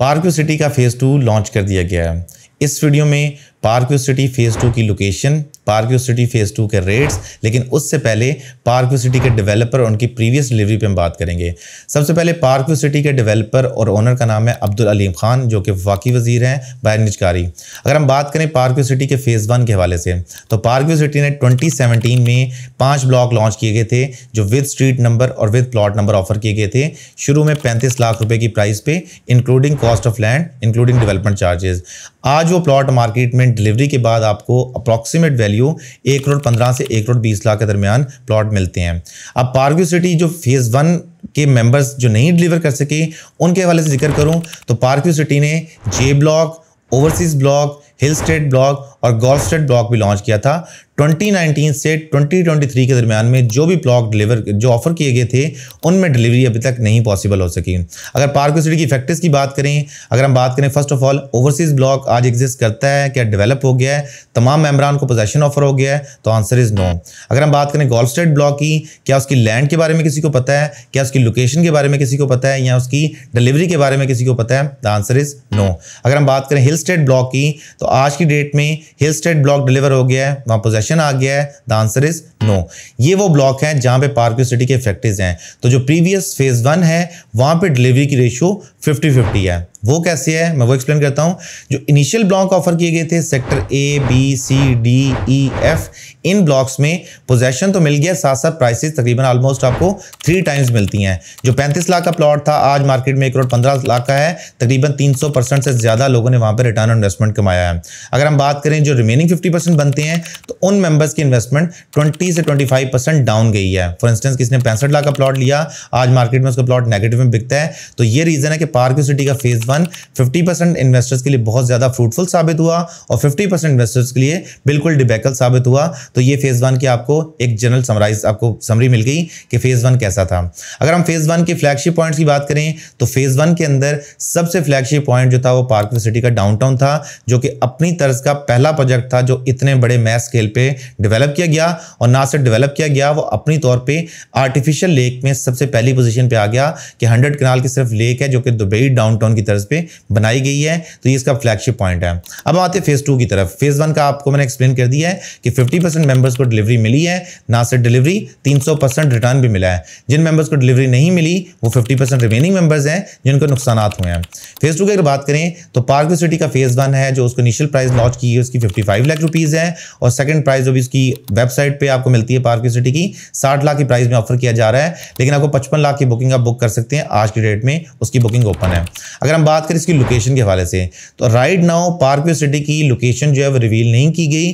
पार्क्यू City का phase two launch कर दिया गया है इस वीडियो में Park View City phase two की location Park City phase two के रेट्स लेकिन उससे पहले पार्क सिटी के डेवलपर और उनकी प्रीवियस डिलीवरी पे हम बात करेंगे सबसे पहले पार्क यू सिटी के डेवलपर और ओनर का नाम है अब्दुल अलीम खान जो कि वाकई वजीर हैं बैर निजकारी अगर हम बात करें पार्क यू सिटी के फ़ेज़ वन के हवाले से तो पार्क सिटी ने ट्वेंटी में पाँच ब्लॉक लॉन्च किए गए थे जो विद स्ट्रीट नंबर और विद प्लाट नंबर ऑफर किए गए थे शुरू में पैंतीस लाख रुपये की प्राइस पे including cost of land including development charges आज वो प्लाट मार्केट में एंड डिलीवरी के बाद आपको अप्रॉक्सीमेट वैल्यू एक करोड़ पंद्रह से एक करोड़ बीस लाख के दरमियान प्लॉट मिलते हैं अब पार्क्यू सिटी जो फेज़ वन के मेंबर्स जो नहीं डिलीवर कर सके उनके हवाले से जिक्र करूं तो पार्क्यू सिटी ने J block overseas block hill state block और गोल्फ स्टेट ब्लॉक भी लॉन्च किया था 2019 से 2023 के दरमियान में जो भी ब्लॉक डिलीवर जो ऑफर किए गए थे उनमें डिलीवरी अभी तक नहीं पॉसिबल हो सकी अगर पार्क सिटी की फैक्ट्रीज की बात करें अगर हम बात करें first of all overseas block आज एग्जिस्ट करता है क्या डेवलप हो गया है तमाम मेम्बरान को पोजेशन ऑफर हो गया है तो आंसर इज़ नो अगर हम बात करें गोल्फ स्टेट ब्लॉक की क्या उसकी लैंड के बारे में किसी को पता है क्या उसकी लोकेशन के बारे में किसी को पता है या उसकी डिलीवरी के बारे में किसी को पता है द आंसर इज़ नो अगर हम बात करें हिल स्टेट ब्लॉक की तो आज की डेट में हिल स्टेट ब्लॉक डिलीवर हो गया है वहाँ पोजेशन आ गया है द आंसर इज नो ये वो ब्लॉक है जहाँ पे पार्क सिटी के फैक्ट्रीज हैं तो जो प्रीवियस फेज वन है वहाँ पे डिलीवरी की रेशियो फिफ्टी फिफ्टी है वो कैसे है मैं वो एक्सप्लेन करता हूँ जो इनिशियल ब्लॉक ऑफर किए गए थे sector A B C D E F इन ब्लॉक्स में पोजेशन तो मिल गया साथ साथ प्राइसेस तकरीबन ऑलमोस्ट आपको थ्री टाइम्स मिलती हैं जो 35 लाख का प्लॉट था आज मार्केट में एक करोड़ पंद्रह लाख का है तकरीबन 300 परसेंट से ज़्यादा लोगों ने वहाँ पर रिटर्न ऑन इन्वेस्टमेंट कमाया है अगर हम बात करें जो रिमेनिंग फिफ्टी परसेंट बनते हैं तो उन मेम्बर्स की इन्वेस्टमेंट ट्वेंटी से ट्वेंटी फाइव परसेंट डाउन गई है फॉर इंस्टेंस किसने पैंसठ लाख का प्लॉट लिया आज मार्केट में उसका प्लॉट नेगेटिव में बिकता है तो ये रीज़न है कि पार्क सिटी का phase one fifty percent investors के लिए बहुत ज़्यादा फ्रूटफुल साबित हुआ और फिफ्टी परसेंट इन्वेस्टर्स के लिए बिल्कुल डिबेकल साबित हुआ तो ये फेज़ वन की आपको एक जनरल समराइज आपको समरी मिल गई कि फेज़ वन कैसा था अगर हम फेज़ वन के फ्लैगशिप पॉइंट्स की बात करें तो फेज़ वन के अंदर सबसे फ्लैगशिप पॉइंट जो था वो पार्क सिटी का डाउनटाउन था जो कि अपनी तर्ज का पहला प्रोजेक्ट था जो इतने बड़े मैथ स्केल पर डिवेलप किया गया और ना सिर्फ डिवेलप किया गया वो अपनी तौर पर आर्टिफिशियल लेक में सबसे पहली पोजिशन पर आ गया कि हंड्रेड कनाल की सिर्फ लेक है जो कि दुबई डाउन की तरह डॉलर्स पे बनाई गई है तो ये इसका फ्लैगशिप पॉइंट है अब आते हैं फेज़ टू की तरफ फेज़ वन का आपको मैंने एक्सप्लेन कर दिया है कि फिफ्टी परसेंट मेम्बर्स को डिलीवरी मिली है ना सिर्फ डिलीवरी तीन सौ परसेंट रिटर्न भी मिला है जिन मेम्बर्स को डिलीवरी नहीं मिली वो फिफ्टी परसेंट रिमेनिंग मेम्बर्स हैं जिनको नुकसान हुए हैं फेज़ टू की अगर बात करें तो पार्क सिटी का फेज़ वन है जो उसको इनिशियल प्राइस लॉन्च की है उसकी फिफ्टी फाइव लाख रुपीज़ है और सेकेंड प्राइस जो भी उसकी वेबसाइट पर आपको मिलती है पार्क सिटी की साठ लाख की प्राइस में ऑफर किया जा रहा है लेकिन आपको पचपन लाख की बुकिंग आप बुक कर सकते हैं आज की डेट में उसकी बुकिंग ओपन है अगर हम बात करें इसकी लोकेशन के हवाले से तो राइट नाउ पार्कवे सिटी की लोकेशन जो है वो रिवील नहीं की गई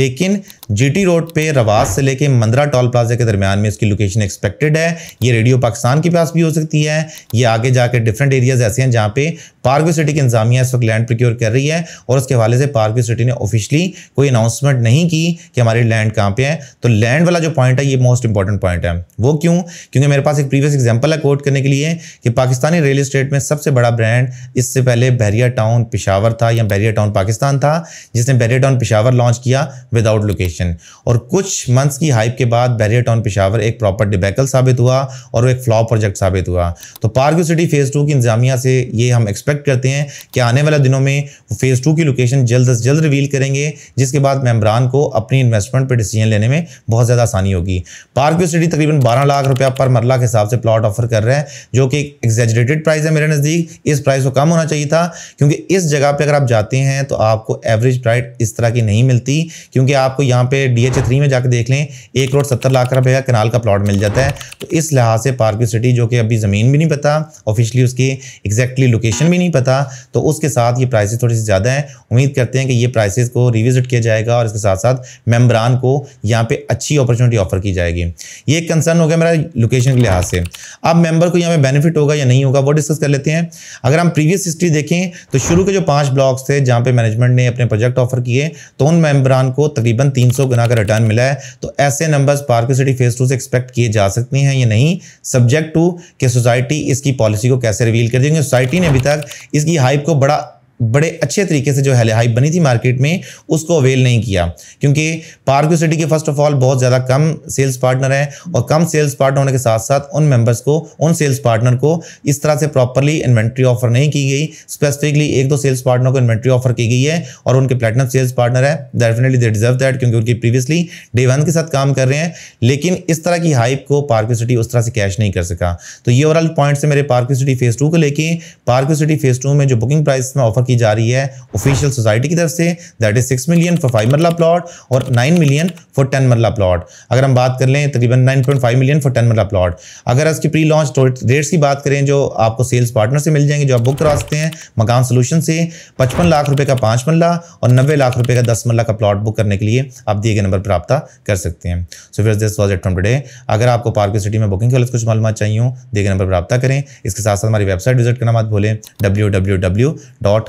लेकिन जीटी रोड पे रवाज से लेके मंदरा टॉल प्लाजा के दरमियान में इसकी लोकेशन एक्सपेक्टेड है ये रेडियो पाकिस्तान के पास भी हो सकती है ये आगे जाके डिफरेंट एरियाज ऐसे हैं जहाँ पे पार्कवे सिटी की इंजामिया इस वक्त लैंड प्रिक्योर कर रही है और उसके हवाले से पार्कवे सिटी ने ऑफिशली कोई अनाउंसमेंट नहीं की कि हमारी लैंड कहाँ पे है तो लैंड वाला जो पॉइंट है ये मोस्ट इंपॉर्टेंट पॉइंट है वो क्यों क्योंकि मेरे पास एक प्रीवियस एग्जाम्पल है कोर्ट करने के लिए कि पाकिस्तानी रियल इस्टेट में सबसे बड़ा ब्रांड इससे पहले बैरिया टाउन पिशावर था या बैरिया टाउन पाकिस्तान था जिसने बैरिया टाउन पिशावर लॉन्च किया विदाउट लोकेशन और कुछ मंथ्स की हाइप के बाद बैरिया टाउन पिशावर एक प्रॉपर डिबैकल साबित हुआ और वो एक फ्लॉप प्रोजेक्ट साबित हुआ तो पार्क्यू सिटी फेज़ टू की इंतजामिया से ये हम एक्सपेक्ट करते हैं कि आने वाले दिनों में फेज़ टू की लोकेशन जल्द अज जल्द रिवील करेंगे जिसके बाद मेम्बरान को अपनी इन्वेस्टमेंट पर डिसीजन लेने में बहुत ज़्यादा आसानी होगी पार्क्यू सिटी तकरीबन बारह लाख रुपया पर मरला के हिसाब से प्लाट ऑफर कर रहे हैं जो कि एक्जेजरेटेड प्राइस है मेरे नज़दीक इस प्राइस सौ तो कम होना चाहिए था क्योंकि इस जगह पे अगर आप जाते हैं तो आपको एवरेज ब्राइट इस तरह की नहीं मिलती क्योंकि आपको यहाँ पे डी एच थ्री में जाके देख लें एक करोड़ सत्तर लाख रुपए का कनाल का प्लॉट मिल जाता है तो इस लिहाज से पार्क सिटी जो कि अभी ज़मीन भी नहीं पता ऑफिशली उसकी एग्जैक्टली लोकेशन भी नहीं पता तो उसके साथ ये प्राइस थोड़ी सी ज़्यादा हैं उम्मीद करते हैं कि ये प्राइस को रिविजिट किया जाएगा और इसके साथ साथ मेम्बरान को यहाँ पर अच्छी अपॉर्चुनिटी ऑफर की जाएगी ये एक कंसर्न हो गया मेरा लोकेशन के लिहाज से अब मेंबर को यहाँ पे बेनिफिट होगा या नहीं होगा वो डिस्कस कर लेते हैं अगर हम प्रीवियस हिस्ट्री देखें तो शुरू के जो पांच ब्लॉक्स थे जहां पे मैनेजमेंट ने अपने प्रोजेक्ट ऑफर किए तो उन मेम्बरान को तकरीबन 300 गुना का रिटर्न मिला है तो ऐसे numbers Park City phase two से एक्सपेक्ट किए जा सकते हैं या नहीं सब्जेक्ट टू कि सोसाइटी इसकी पॉलिसी को कैसे रिवील कर देंगे सोसाइटी ने अभी तक इसकी हाइप को बड़ा बड़े अच्छे तरीके से जो है हाइप बनी थी मार्केट में उसको अवेल नहीं किया क्योंकि पार्क सिटी के फर्स्ट ऑफ ऑल बहुत ज़्यादा कम सेल्स पार्टनर हैं और कम सेल्स पार्टनर होने के साथ साथ उन मेंबर्स को उन सेल्स पार्टनर को इस तरह से प्रॉपरली इन्वेंट्री ऑफर नहीं की गई स्पेसिफिकली एक दो सेल्स पार्टनर को इन्वेंट्री ऑफर की गई है और उनके प्लेटन सेल्स पार्टनर है डेफिनेटली दे डिजर्व दैट क्योंकि उनकी प्रीवियसली डे वन के साथ काम कर रहे हैं लेकिन इस तरह की हाइप को पार्क सिटी उस तरह से कैश नहीं कर सका तो ये ओवरऑल पॉइंट्स है मेरे पार्क सिटी फेज टू को लेकर पार्क सिटी फेज टू में जो बुकिंग प्राइस में ऑफर की जा रही है ऑफिशियल सोसाइटी की तरफ से that is six million for five marla plot और nine million for ten marla plot अगर हम बात कर लें तकरीबन nine point five million for ten marla plot अगर इसकी प्री लॉन्च रेट्स की बात करें जो आपको सेल्स पार्टनर से मिल जाएंगे जो आप बुक करा सकते हैं मकान सोल्यूशन से पचपन लाख रुपये का पाँच मरला और नब्बे लाख रुपये का दस मरला का प्लॉट बुक करने के लिए आप दिए गए नंबर प्राप्त कर सकते हैं सो फिर this was it from today अगर आपको पार्क सिटी में बुकिंग के लिए कुछ मालूम चाहिए दिए गए नंबर प्राप्त करें इसके साथ साथ हमारी वेबसाइट विजिट करना मत भूलें डब्ल्यू डब्ल्यू डब्ल्यू डॉट